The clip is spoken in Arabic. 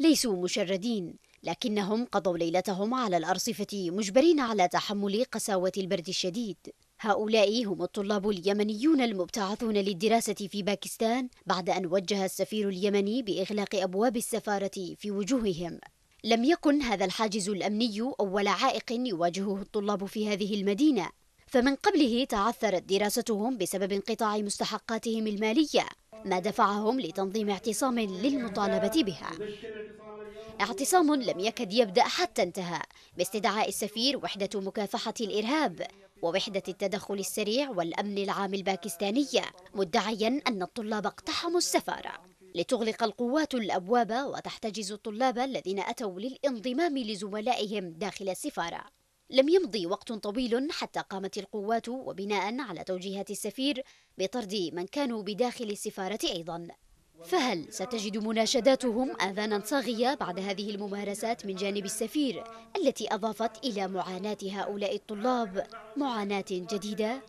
ليسوا مشردين لكنهم قضوا ليلتهم على الأرصفة مجبرين على تحمل قساوة البرد الشديد هؤلاء هم الطلاب اليمنيون المبتعثون للدراسة في باكستان بعد أن وجه السفير اليمني بإغلاق أبواب السفارة في وجوههم لم يكن هذا الحاجز الأمني أول عائق يواجهه الطلاب في هذه المدينة فمن قبله تعثرت دراستهم بسبب انقطاع مستحقاتهم المالية ما دفعهم لتنظيم اعتصام للمطالبة بها اعتصام لم يكد يبدأ حتى انتهى باستدعاء السفير وحدة مكافحة الإرهاب ووحدة التدخل السريع والأمن العام الباكستانية مدعيا أن الطلاب اقتحموا السفارة لتغلق القوات الأبواب وتحتجز الطلاب الذين أتوا للانضمام لزملائهم داخل السفارة لم يمضي وقت طويل حتى قامت القوات وبناء على توجيهات السفير بطرد من كانوا بداخل السفارة أيضا فهل ستجد مناشداتهم آذانا صاغية بعد هذه الممارسات من جانب السفير التي أضافت إلى معاناة هؤلاء الطلاب معاناة جديدة؟